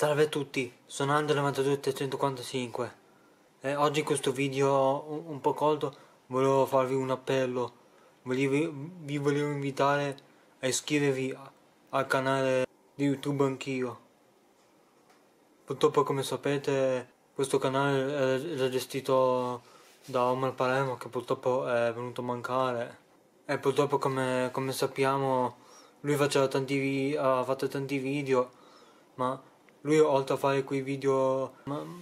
Salve a tutti, sono Andrea 92345 e eh, Oggi in questo video un, un, po' colto volevo farvi un appello volevo, Vi volevo invitare a iscrivervi al canale di YouTube anch'io Purtroppo come sapete questo canale era gestito da Omar Palermo che purtroppo è venuto a mancare E purtroppo come, come sappiamo lui faceva tanti, ha fatto tanti video ma lui oltre a fare quei video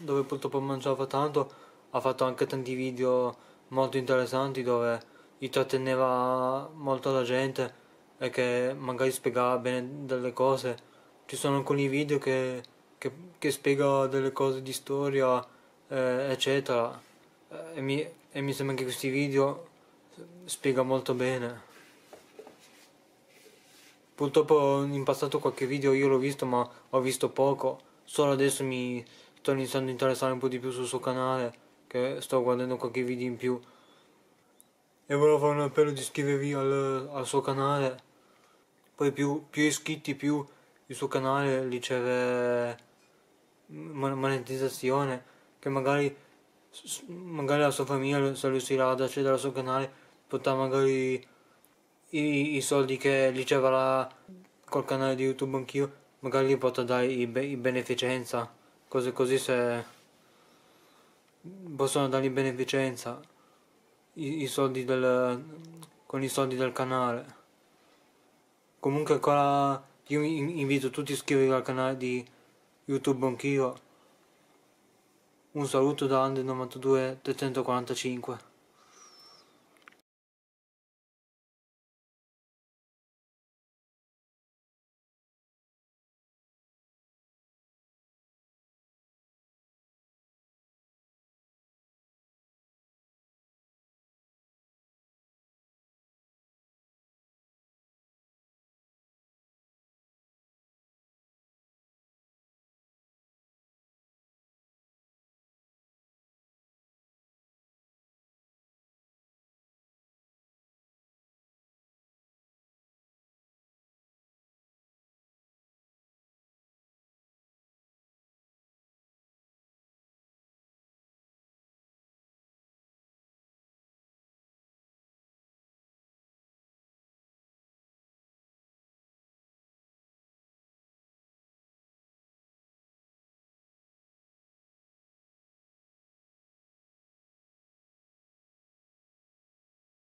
dove purtroppo mangiava tanto, ha fatto anche tanti video molto interessanti dove intratteneva molto la gente e che magari spiegava bene delle cose. Ci sono alcuni video che, che, che spiega delle cose di storia, eh, eccetera. E mi, e mi sembra che questi video spiega molto bene. Purtroppo in passato qualche video io l'ho visto ma ho visto poco, solo adesso mi sto iniziando a interessare un po' di più sul suo canale, che sto guardando qualche video in più. E volevo fare un appello di iscrivervi al, al suo canale, poi più, più, iscritti più il suo canale riceve monetizzazione, che magari, magari la sua famiglia se riuscirà cioè ad accedere al suo canale potrà magari i, i soldi che riceva la, col canale di YouTube anch'io, magari li potrò dare in, beneficenza, cose così se possono dare in beneficenza i, i soldi del, con i soldi del canale. Comunque ancora io invito tutti a iscrivervi al canale di YouTube anch'io. Un saluto da Ande 92 345.